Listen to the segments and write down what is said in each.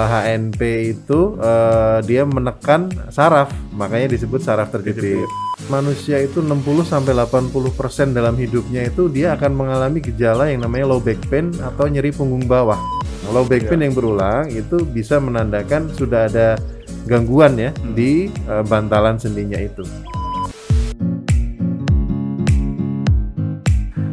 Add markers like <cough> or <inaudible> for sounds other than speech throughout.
HNP itu uh, dia menekan saraf, makanya disebut saraf terjepit. Manusia itu 60 sampai 80% dalam hidupnya itu dia akan mengalami gejala yang namanya low back pain atau nyeri punggung bawah. Nah, low back iya. pain yang berulang itu bisa menandakan sudah ada gangguan ya hmm. di uh, bantalan sendinya itu.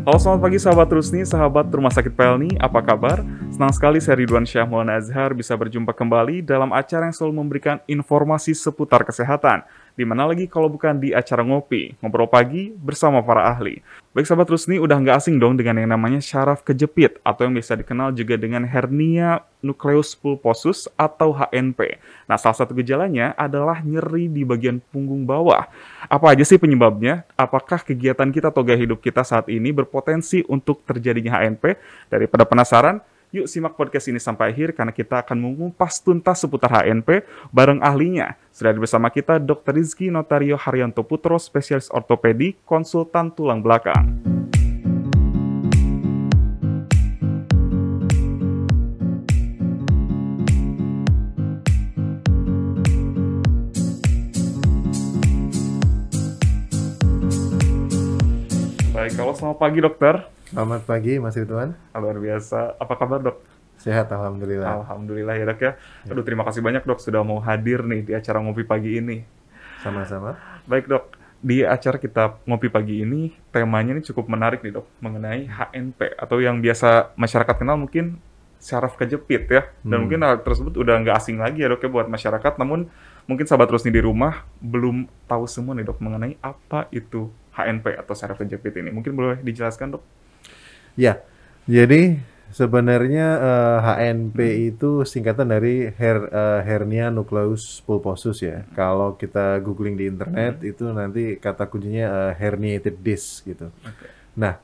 Halo selamat pagi sahabat Rusni, sahabat Rumah Sakit Pelni, apa kabar? Senang sekali saya Ridwan Syah Maulana Azhar bisa berjumpa kembali dalam acara yang selalu memberikan informasi seputar kesehatan. Di mana lagi kalau bukan di acara ngopi, ngobrol pagi bersama para ahli. Baik sahabat Rusni, udah nggak asing dong dengan yang namanya syaraf kejepit atau yang bisa dikenal juga dengan hernia nukleus pulposus atau HNP. Nah, salah satu gejalanya adalah nyeri di bagian punggung bawah. Apa aja sih penyebabnya? Apakah kegiatan kita atau gaya hidup kita saat ini berpotensi untuk terjadinya HNP? Daripada penasaran, Yuk simak podcast ini sampai akhir karena kita akan mengupas tuntas seputar HNP bareng ahlinya. Sudah bersama kita Dr. Rizky Notario Haryanto Putro, spesialis ortopedi, konsultan tulang belakang. selamat pagi dokter. Selamat pagi Mas Ridwan. Luar biasa. Apa kabar dok? Sehat, Alhamdulillah. Alhamdulillah ya dok ya. ya. Aduh, terima kasih banyak dok sudah mau hadir nih di acara Ngopi Pagi ini. Sama-sama. Baik dok, di acara kita Ngopi Pagi ini, temanya ini cukup menarik nih dok, mengenai HNP, atau yang biasa masyarakat kenal mungkin saraf kejepit ya. Dan hmm. mungkin hal tersebut udah nggak asing lagi ya dok ya buat masyarakat, namun mungkin sahabat Rosni di rumah belum tahu semua nih dok mengenai apa itu HNP atau saraf penjepit ini. Mungkin boleh dijelaskan dok? Ya, jadi sebenarnya uh, eh, HNP hmm. itu singkatan dari her, uh, hernia nukleus pulposus ya. Hmm. Kalau kita googling di internet hmm. itu nanti kata kuncinya uh, herniated disc gitu. Okay. Nah,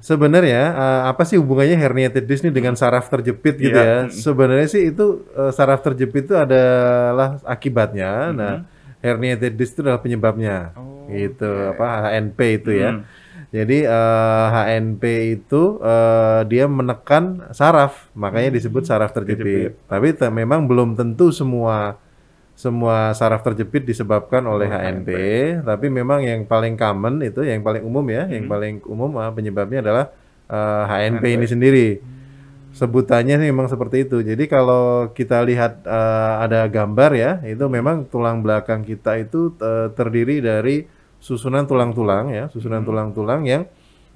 Sebenarnya uh, apa sih hubungannya herniated disc ini dengan saraf terjepit gitu yeah. ya? Sebenarnya sih itu uh, saraf terjepit itu adalah akibatnya. Mm -hmm. Nah, herniated disc itu adalah penyebabnya. Oh, gitu okay. apa HNP itu mm. ya. Mhm. Jadi uh, eh, HNP itu uh, dia menekan saraf, makanya mhm. disebut saraf terjepit. terjepit. Tapi memang belum tentu semua semua saraf terjepit disebabkan oleh HNP, HNP, tapi memang yang paling common itu yang paling umum ya, hmm. yang paling umum ah, penyebabnya adalah uh, eh, HNP, HNP ini sendiri. Sebutannya sih memang seperti itu. Jadi kalau kita lihat uh, ada gambar ya, itu memang tulang belakang kita itu uh, terdiri dari susunan tulang-tulang ya, susunan hmm. tulang-tulang hmm. yang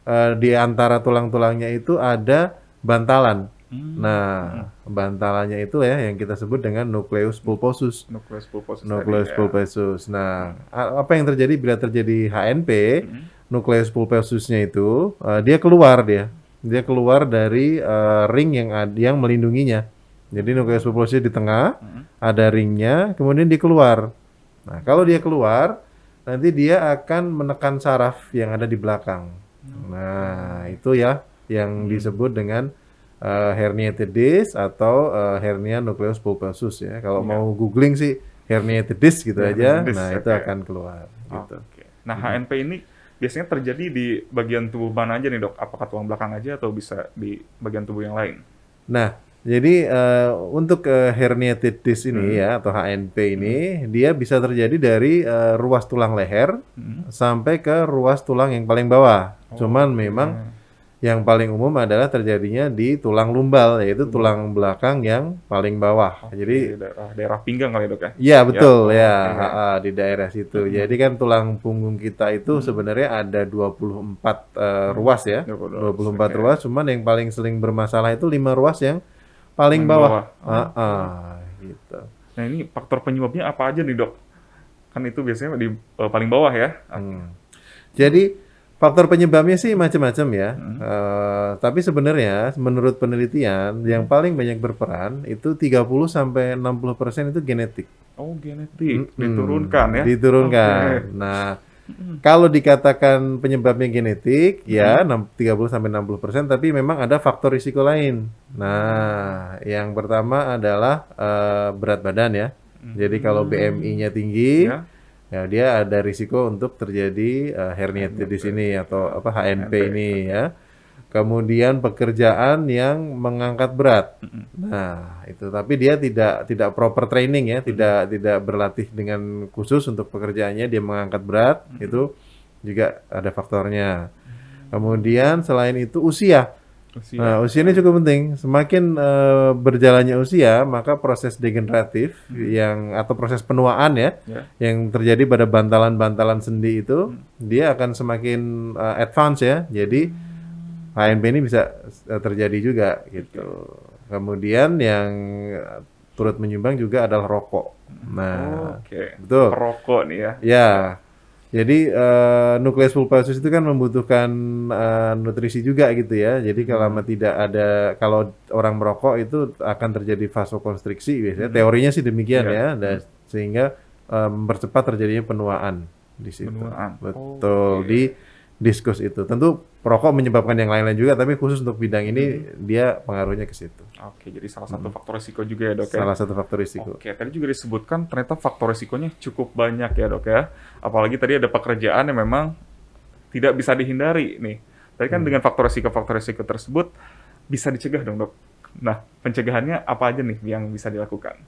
uh, di antara tulang-tulangnya itu ada bantalan. Hmm. Nah, hmm. bantalannya itu ya yang kita sebut dengan nukleus pulposus. nukleus pulposus. Nucleus pulposus. Ya. Nah, apa yang terjadi bila terjadi HNP? Hmm. Nucleus pulposusnya itu uh, dia keluar dia. Dia keluar dari uh, ring yang yang melindunginya. Jadi nukleus pulposus di tengah, hmm. ada ringnya, kemudian dia keluar. Nah, kalau dia keluar, nanti dia akan menekan saraf yang ada di belakang. Hmm. Nah, itu ya yang hmm. disebut dengan uh, herniated disc atau uh, hernia nukleus pulposus ya. Kalau ya. mau googling sih herniated disc gitu ya, aja. Disc, nah, okay. itu akan keluar gitu. Okay. Nah, HNP ini biasanya terjadi di bagian tubuh mana aja nih, Dok? Apakah tulang belakang aja atau bisa di bagian tubuh yang lain? Nah, jadi uh, untuk uh, herniated disc ini hmm. ya atau HNP ini hmm. dia bisa terjadi dari uh, ruas tulang leher hmm. sampai ke ruas tulang yang paling bawah. Oh, Cuman memang yang paling umum adalah terjadinya di tulang lumbal yaitu hmm. tulang belakang yang paling bawah. Jadi di daerah, daerah pinggang kali ya, dok ya? Iya betul ya, ya. ya. Ha di daerah situ. Hmm. Jadi kan tulang punggung kita itu hmm. sebenarnya ada 24 uh, eh, hmm. ruas ya. 24, 24 okay. ruas cuman yang paling sering bermasalah itu lima ruas yang paling, paling bawah. bawah. Ha hmm. gitu. Nah, ini faktor penyebabnya apa aja nih, Dok? Kan itu biasanya di uh, paling bawah ya. Hmm. Jadi Faktor penyebabnya sih macam-macam ya. Hmm. Uh, tapi sebenarnya menurut penelitian yang hmm. paling banyak berperan itu 30 sampai 60% itu genetik. Oh, genetik. Hmm. Diturunkan ya. Diturunkan. Okay. Nah, kalau dikatakan penyebabnya genetik, hmm. ya 30 sampai 60 persen, tapi memang ada faktor risiko lain. Nah, yang pertama adalah uh, berat badan ya. Hmm. Jadi kalau BMI-nya tinggi, ya ya dia ada risiko untuk terjadi uh, herniated di sini atau apa HNP, HNP ini ya. Kemudian pekerjaan yang mengangkat berat. Nah, itu tapi dia tidak tidak proper training ya, tidak tidak berlatih dengan khusus untuk pekerjaannya dia mengangkat berat itu juga ada faktornya. Kemudian selain itu usia Usia. Nah, usianya cukup penting. Semakin uh, berjalannya usia, maka proses degeneratif hmm. yang atau proses penuaan ya, yeah. yang terjadi pada bantalan-bantalan sendi itu, hmm. dia akan semakin uh, advance ya. Jadi HNP ini bisa eh, terjadi juga gitu. Kemudian yang turut menyumbang juga adalah rokok. Nah, oh, okay. betul. rokok nih ya. Ya, jadi uh, eh, nukleus pulposus itu kan membutuhkan uh, nutrisi juga gitu ya. Jadi kalau hmm. tidak ada kalau orang merokok itu akan terjadi vasokonstriksi biasanya. Hmm. Teorinya sih demikian ya, ya. dan hmm. sehingga eh, mempercepat um, terjadinya penuaan di situ. Penuaan. Betul. Oh, okay. Di diskus itu. Tentu perokok menyebabkan yang lain-lain juga, tapi khusus untuk bidang ini hmm. dia pengaruhnya ke situ. Oke, jadi salah satu hmm. faktor risiko juga ya dok ya? Salah satu faktor risiko. Oke, tadi juga disebutkan ternyata faktor risikonya cukup banyak ya dok ya. Apalagi tadi ada pekerjaan yang memang tidak bisa dihindari nih. Tadi kan hmm. dengan faktor risiko-faktor risiko tersebut bisa dicegah dong dok. Nah, pencegahannya apa aja nih yang bisa dilakukan?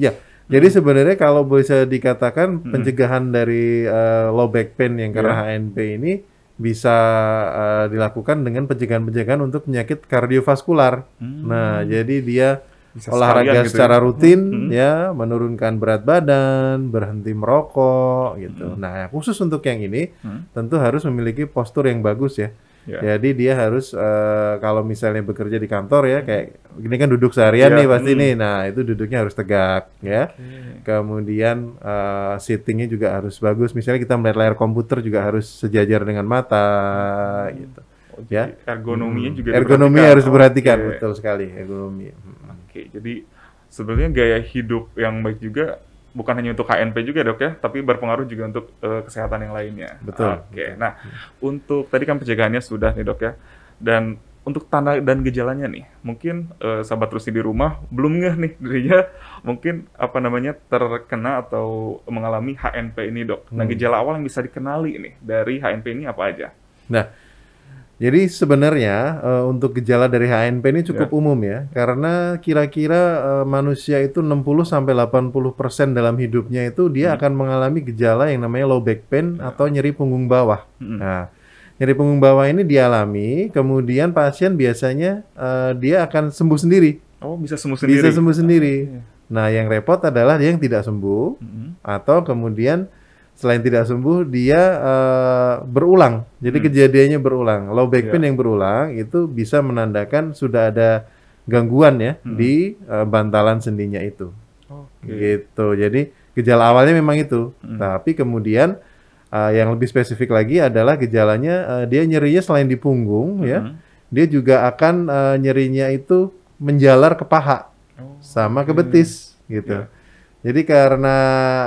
Ya, hmm. jadi sebenarnya kalau bisa dikatakan hmm. pencegahan dari uh, low back pain yang karena yeah. HNP ini bisa uh, dilakukan dengan pencegahan-pencegahan untuk penyakit kardiovaskular. Hmm. Nah, jadi dia bisa olahraga gitu ya. secara ya. rutin hmm. ya, menurunkan berat badan, berhenti merokok gitu. Hmm. Nah, khusus untuk yang ini hmm. tentu harus memiliki postur yang bagus ya. Yeah. Jadi dia harus uh, kalau misalnya bekerja di kantor ya kayak ini kan duduk seharian yeah. nih pasti mm. nih. Nah, itu duduknya harus tegak ya. Kemudian uh, eh, sittingnya juga harus bagus. Misalnya kita melihat layar komputer juga harus sejajar dengan mata mm. gitu. Oh, ya. Ergonominya juga hmm. Ergonomi harus oh, diperhatikan okay. betul sekali ergonomi. Hmm. Oke, okay, jadi sebenarnya gaya hidup yang baik juga bukan hanya untuk HNP juga dok ya, tapi berpengaruh juga untuk uh, kesehatan yang lainnya. Betul. Oke. Okay. Nah, untuk tadi kan pencegahannya sudah nih dok ya, dan untuk tanda dan gejalanya nih, mungkin uh, sahabat Rusi di rumah belum ngeh nih <laughs> dirinya mungkin apa namanya terkena atau mengalami HNP ini dok. Nah, hmm. Nah gejala awal yang bisa dikenali nih dari HNP ini apa aja? Nah jadi sebenarnya uh, untuk gejala dari HNP ini cukup yeah. umum ya, karena kira-kira uh, manusia itu 60 sampai 80% dalam hidupnya itu dia hmm. akan mengalami gejala yang namanya low back pain yeah. atau nyeri punggung bawah. Hmm. Nah, nyeri punggung bawah ini dialami, kemudian pasien biasanya uh, dia akan sembuh sendiri. Oh, bisa sembuh sendiri. Bisa sembuh sendiri. Ah, iya. Nah, yang repot adalah dia yang tidak sembuh hmm. atau kemudian selain tidak sembuh dia uh, berulang. Jadi hmm. kejadiannya berulang. Low back iya. pain yeah. yang berulang itu bisa menandakan sudah ada gangguan ya hmm. di uh, bantalan sendinya itu. Okay. Gitu. Jadi gejala awalnya memang itu. Hmm. Tapi kemudian uh, yang lebih spesifik lagi adalah gejalanya uh, dia nyerinya selain di punggung ya, hmm. ya, dia juga akan uh, nyerinya itu menjalar ke paha oh, sama ke betis gitu. Yeah. Jadi karena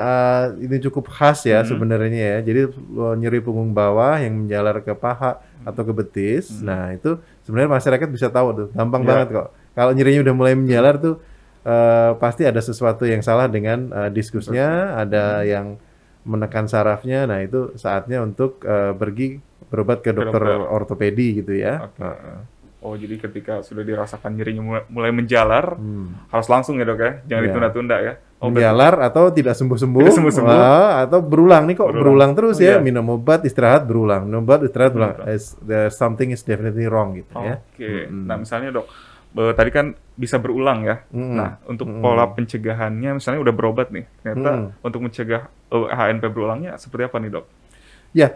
uh, ini cukup khas ya hmm. sebenarnya ya. Jadi eh, nyeri punggung bawah yang menjalar ke paha mm-hmm. atau ke betis. Hmm. Nah, itu sebenarnya masyarakat bisa tahu tuh. Gampang yeah. banget kok. Kalau nyerinya udah mulai menjalar tuh uh, pasti ada sesuatu yang salah dengan uh, diskusnya, Betul. ada hmm. yang menekan sarafnya. Nah, itu saatnya untuk uh, pergi berobat ke dokter, ortopedi gitu ya. Okay. Oh, jadi ketika sudah dirasakan nyerinya mulai menjalar, hmm. harus langsung ya dok ya, jangan yeah. ditunda-tunda ya obat. Oh, Menjalar atau tidak sembuh-sembuh. sembuh-sembuh. atau berulang nih kok berulang, berulang terus oh, ya. Iya. Minum obat, istirahat, berulang. Minum obat, istirahat, berulang. Is, something is definitely wrong gitu okay. ya. Oke. hmm Nah, misalnya Dok, eh, tadi kan bisa berulang ya. hmm Nah, untuk hmm pola pencegahannya misalnya udah berobat nih. Ternyata hmm untuk mencegah HNP eh, berulangnya seperti apa nih, Dok? Ya.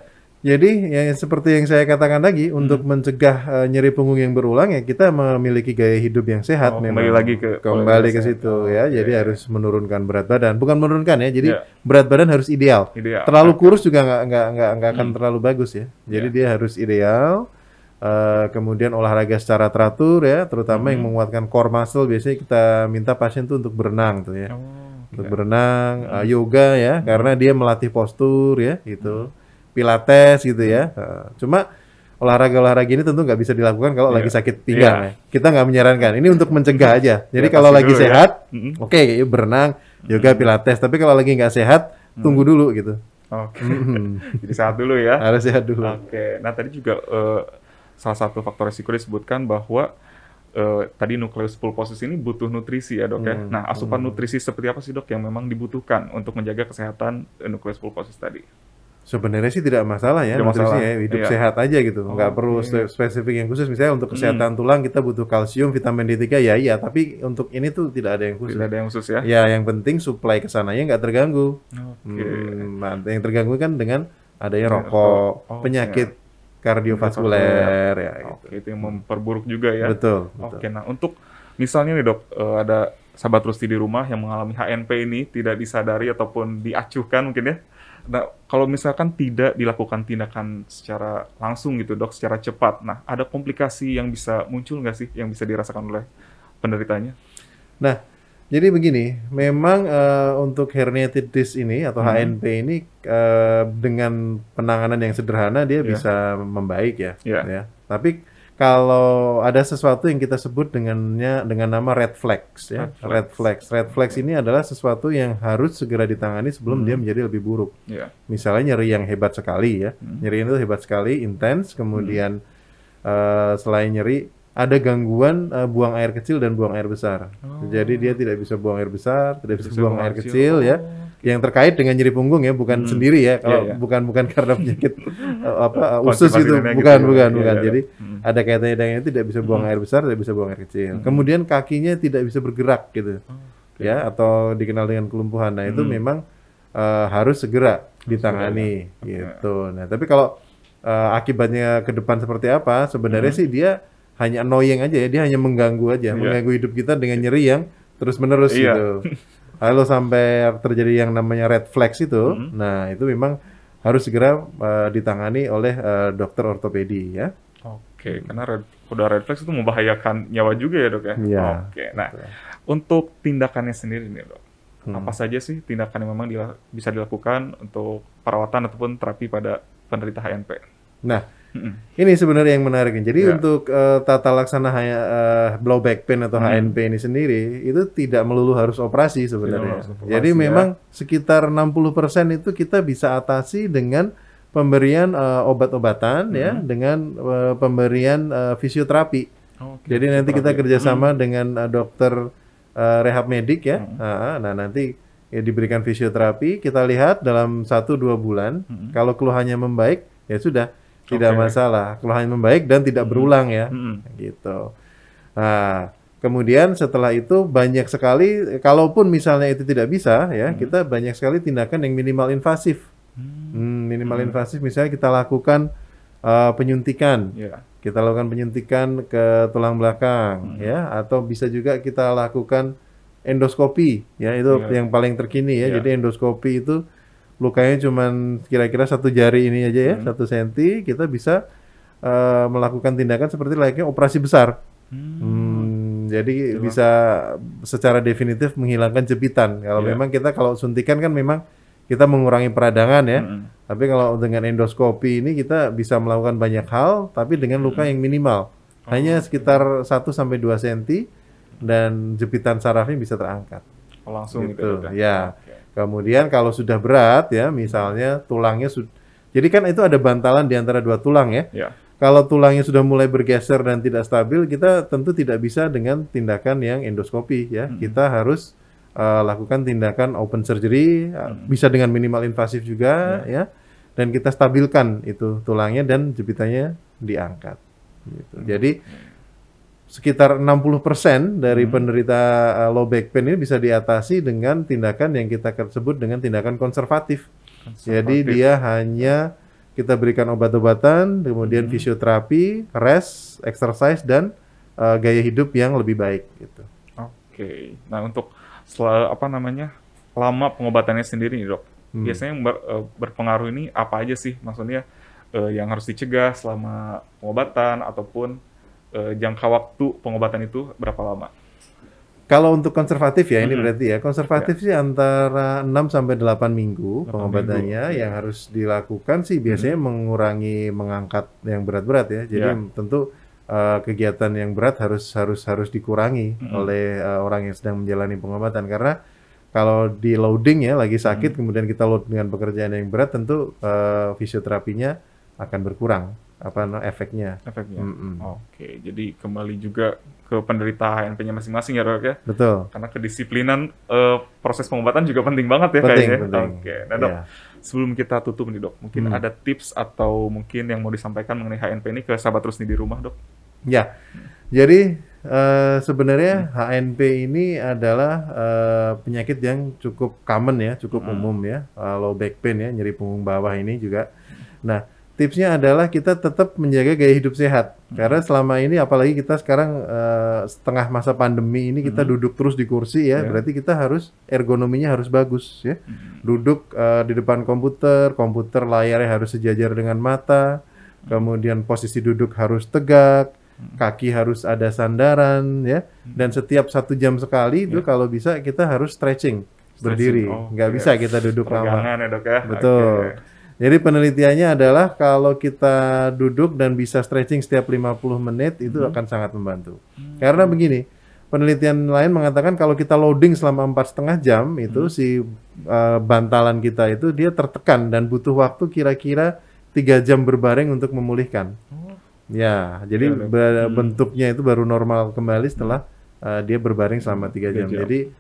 Jadi ya, seperti yang saya katakan lagi hmm. untuk mencegah uh, nyeri punggung yang berulang ya kita memiliki gaya hidup yang sehat. Oh, memang. kembali lagi ke kembali ke situ oh, ya. Okay. Iya, Jadi iya. harus menurunkan berat badan. Bukan menurunkan ya. Jadi yeah. berat badan harus ideal. ideal. Terlalu iya. kurus juga nggak nggak nggak nggak akan hmm. terlalu bagus ya. Jadi yeah. dia harus ideal. Uh, kemudian olahraga secara teratur ya, terutama hmm. yang menguatkan core muscle biasanya kita minta pasien tuh untuk berenang tuh ya. Oh, untuk berenang, eh, hmm. yoga ya, hmm. karena dia melatih postur ya gitu. Hmm pilates gitu ya. Hmm. Cuma olahraga-olahraga ini tentu nggak bisa dilakukan kalau yeah. lagi iya. sakit pinggang. Yeah. Kita nggak menyarankan. Ini untuk mencegah aja. Iya, Jadi yeah, kalau lagi dulu, ya. sehat, ya. oke okay, berenang, hmm. yoga, pilates. Tapi kalau lagi nggak sehat, tunggu dulu gitu. Oke. Okay. <laughs> Jadi sehat dulu ya. Harus sehat dulu. Oke. Okay. Nah tadi juga uh, salah satu faktor risiko disebutkan bahwa Uh, tadi nukleus pulposus ini butuh nutrisi ya dok ya. nah asupan hmm. nutrisi seperti apa sih dok yang memang dibutuhkan untuk menjaga kesehatan eh, nukleus pulposus tadi? Sebenarnya sih tidak masalah ya, tidak masalah. ya hidup iya. sehat aja gitu, nggak perlu iya. spesifik yang khusus. Misalnya untuk hmm. kesehatan hmm. tulang kita butuh kalsium, vitamin D3 ya iya, tapi untuk ini tuh tidak ada yang khusus. Tidak ada yang khusus ya? Ya yang penting supply kesananya nggak terganggu. Okay. Hmm, nah, yang terganggu kan dengan adanya rokok, oh, iya. penyakit iya. kardiovaskuler ya. Oke gitu. Oke, itu yang memperburuk juga ya. Betul. betul. Oke nah untuk misalnya nih dok eh, ada sahabat Rusti di rumah yang mengalami HNP ini tidak disadari ataupun diacuhkan mungkin ya Nah, kalau misalkan tidak dilakukan tindakan secara langsung gitu dok, secara cepat, nah ada komplikasi yang bisa muncul nggak sih, yang bisa dirasakan oleh penderitanya? Nah, jadi begini, memang uh, untuk herniated disc ini atau hmm. HNP ini uh, dengan penanganan yang sederhana dia yeah. bisa membaik ya, yeah. ya. Tapi kalau ada sesuatu yang kita sebut dengannya dengan nama red flags ya red, red flags. flags red flags ini adalah sesuatu yang harus segera ditangani sebelum hmm. dia menjadi lebih buruk yeah. misalnya nyeri yang hebat sekali ya hmm. nyeri itu hebat sekali intens kemudian hmm. uh, selain nyeri ada gangguan uh, buang air kecil dan buang air besar oh. jadi dia tidak bisa buang air besar tidak bisa, bisa buang, buang air kecil, kecil ya oh yang terkait dengan nyeri punggung ya bukan hmm. sendiri ya iya, kalau yeah, yeah. bukan bukan <laughs> karena penyakit <laughs> eh, apa usus itu bukan gitu, bukan yeah, bukan yeah, iya. jadi yeah. Hmm. ada kaitannya dengan tidak bisa buang hmm. air besar tidak bisa buang air kecil hmm. kemudian kakinya tidak bisa bergerak gitu oh, okay. ya atau dikenal dengan kelumpuhan nah itu hmm. memang uh, harus segera ditangani ya. okay. gitu nah tapi kalau uh, akibatnya ke depan seperti apa sebenarnya hmm. sih dia hanya annoying aja ya dia hanya mengganggu aja yeah. mengganggu hidup kita dengan iya. nyeri yang terus menerus yeah. gitu <laughs> lalu sampai terjadi yang namanya red flags itu, hmm. nah itu memang harus segera uh, ditangani oleh uh, dokter ortopedi ya. Oke, okay, karena red, udah red flags itu membahayakan nyawa juga ya dok ya. Iya. Oke, okay. nah betul. untuk tindakannya sendiri nih dok, hmm. apa saja sih tindakan yang memang dila bisa dilakukan untuk perawatan ataupun terapi pada penderita HNP? Nah ini sebenarnya yang menarik. Jadi ya. untuk uh, tata laksana uh, eh, blowback pin atau hmm. HNP ini sendiri itu tidak melulu harus operasi sebenarnya. Harus operasi, Jadi ya. memang sekitar 60% itu kita bisa atasi dengan pemberian uh, obat-obatan hmm. ya, dengan uh, pemberian uh, fisioterapi. Oh, okay. Jadi nanti kita kerjasama hmm. dengan uh, dokter uh, rehab medik ya. Hmm. Nah, nah nanti ya diberikan fisioterapi. Kita lihat dalam 1-2 bulan hmm. kalau keluhannya membaik ya sudah tidak okay. masalah. hanya membaik dan tidak hmm. berulang ya. Hmm. Gitu. Nah, kemudian setelah itu banyak sekali kalaupun misalnya itu tidak bisa ya, hmm. kita banyak sekali tindakan yang minimal invasif. Hmm. Hmm, minimal hmm. invasif misalnya kita lakukan uh, penyuntikan. Yeah. Kita lakukan penyuntikan ke tulang belakang hmm. ya atau bisa juga kita lakukan endoskopi ya itu yeah. yang paling terkini ya. Yeah. Jadi endoskopi itu lukanya cuma kira-kira satu jari ini aja ya, hmm. satu hmm. senti, kita bisa uh, melakukan tindakan seperti layaknya operasi besar. Hmm. Hmm, jadi Cuma. bisa secara definitif menghilangkan jepitan. Kalau yeah. memang kita kalau suntikan kan memang kita mengurangi peradangan ya. Hmm. Tapi kalau dengan endoskopi ini kita bisa melakukan banyak hal tapi dengan luka hmm. yang minimal. Oh, Hanya sekitar 1 sampai dua senti dan jepitan sarafnya bisa terangkat. Oh, langsung gitu. gitu ya. ya. Kemudian kalau sudah berat ya, misalnya tulangnya jadi kan itu ada bantalan di antara dua tulang ya. ya. Kalau tulangnya sudah mulai bergeser dan tidak stabil, kita tentu tidak bisa dengan tindakan yang endoskopi ya. Hmm. Kita harus uh, lakukan tindakan open surgery, eh, hmm. bisa dengan minimal invasif juga ya. ya. Dan kita stabilkan itu tulangnya dan jepitannya diangkat. Gitu. Hmm. Jadi sekitar 60% dari hmm. penderita eh, low back pain ini bisa diatasi dengan tindakan yang kita sebut dengan tindakan konservatif. konservatif. Jadi dia hanya kita berikan obat-obatan, kemudian hmm. fisioterapi, rest, exercise dan uh, gaya hidup yang lebih baik gitu. Oke. Okay. Nah, untuk selalu, apa namanya? lama pengobatannya sendiri nih, Dok. Hmm. Biasanya ber, eh, berpengaruh ini apa aja sih? Maksudnya yang harus dicegah selama pengobatan ataupun uh, jangka waktu pengobatan itu berapa lama? Kalau untuk konservatif ya, mm -hmm. ini berarti ya, konservatif yeah. sih antara 6 sampai 8 minggu 8 pengobatannya minggu. Ya. yang harus dilakukan sih biasanya mm -hmm. mengurangi mengangkat yang berat-berat ya. Jadi yeah. tentu uh, kegiatan yang berat harus harus harus dikurangi mm -hmm. oleh uh, orang yang sedang menjalani pengobatan karena kalau di loading ya lagi sakit mm -hmm. kemudian kita load dengan pekerjaan yang berat tentu uh, fisioterapinya akan berkurang apa no, efeknya. Efeknya. Mm -mm. Oke, jadi kembali juga ke penderita HNP-nya masing-masing ya Dok ya. Betul. Karena kedisiplinan uh, proses pengobatan juga penting banget ya penting, kayaknya. Penting. Oke. Nah, Dok, yeah. sebelum kita tutup nih Dok, mungkin hmm. ada tips atau mungkin yang mau disampaikan mengenai HNP ini ke sahabat terus nih di rumah, Dok? Ya. Jadi uh, sebenarnya hmm. HNP ini adalah uh, penyakit yang cukup common ya, cukup hmm. umum ya. Uh, back pain ya, nyeri punggung bawah ini juga. Nah, tipsnya adalah kita tetap menjaga gaya hidup sehat hmm. karena selama ini apalagi kita sekarang uh, setengah masa pandemi ini kita hmm. duduk terus di kursi ya yeah. berarti kita harus ergonominya harus bagus ya hmm. duduk uh, di depan komputer komputer layarnya harus sejajar dengan mata hmm. kemudian posisi duduk harus tegak hmm. kaki harus ada sandaran ya hmm. dan setiap satu jam sekali yeah. itu ya. kalau bisa kita harus stretching berdiri oh, nggak iya. bisa kita duduk lama ya dok ya betul okay. Jadi penelitiannya adalah kalau kita duduk dan bisa stretching setiap 50 menit itu hmm. akan sangat membantu. Hmm. Karena begini, penelitian lain mengatakan kalau kita loading selama empat setengah jam itu hmm. si uh, bantalan kita itu dia tertekan dan butuh waktu kira-kira tiga -kira jam berbaring untuk memulihkan. Oh. Ya, jadi bentuknya hmm. bentuknya itu baru normal kembali setelah uh, dia berbaring selama tiga jam. jam. Jadi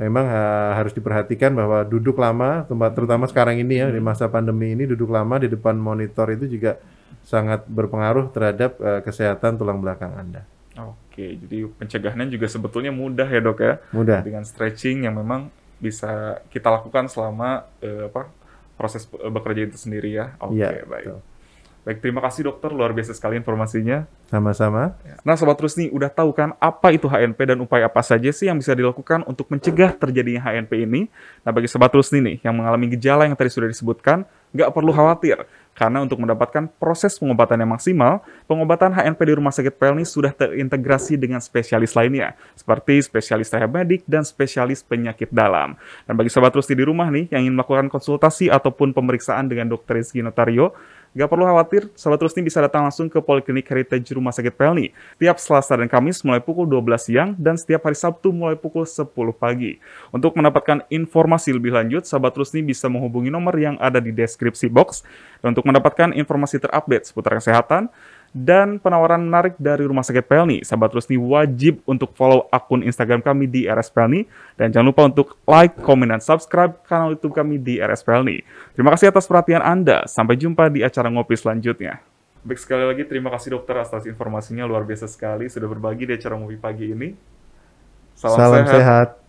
memang ha harus diperhatikan bahwa duduk lama, tempat terutama sekarang ini ya di hmm. masa pandemi ini duduk lama di depan monitor itu juga sangat berpengaruh terhadap uh, kesehatan tulang belakang Anda. Oke, jadi pencegahannya juga sebetulnya mudah ya dok ya. Mudah. Dengan stretching yang memang bisa kita lakukan selama uh, apa proses eh, bekerja itu sendiri ya. Iya, Oke, ya, baik. Betul. Baik, terima kasih dokter, luar biasa sekali informasinya. Sama-sama. Ya. Nah, Sobat terus nih udah tahu kan apa itu HNP dan upaya apa saja sih yang bisa dilakukan untuk mencegah terjadinya HNP ini? Nah, bagi Sobat terus nih, yang mengalami gejala yang tadi sudah disebutkan, nggak perlu khawatir. Karena untuk mendapatkan proses pengobatan yang maksimal, pengobatan HNP di Rumah Sakit Pelni sudah terintegrasi dengan spesialis lainnya, seperti spesialis medik dan spesialis penyakit dalam. Dan bagi Sobat terus di rumah nih, yang ingin melakukan konsultasi ataupun pemeriksaan dengan dokter Rizky Notario, Gak perlu khawatir, Sobat ini bisa datang langsung ke Poliklinik Heritage Rumah Sakit Pelni tiap Selasa dan Kamis mulai pukul 12 siang dan setiap hari Sabtu mulai pukul 10 pagi. Untuk mendapatkan informasi lebih lanjut, Sobat ini bisa menghubungi nomor yang ada di deskripsi box. Dan untuk mendapatkan informasi terupdate seputar kesehatan, dan penawaran menarik dari Rumah Sakit Pelni. Sahabat Rusni wajib untuk follow akun Instagram kami di RS Pelni dan jangan lupa untuk like, komen, dan subscribe kanal YouTube kami di RS Pelni. Terima kasih atas perhatian Anda. Sampai jumpa di acara ngopi selanjutnya. Baik sekali lagi terima kasih dokter atas informasinya luar biasa sekali sudah berbagi di acara ngopi pagi ini. Salam, Salam sehat. sehat.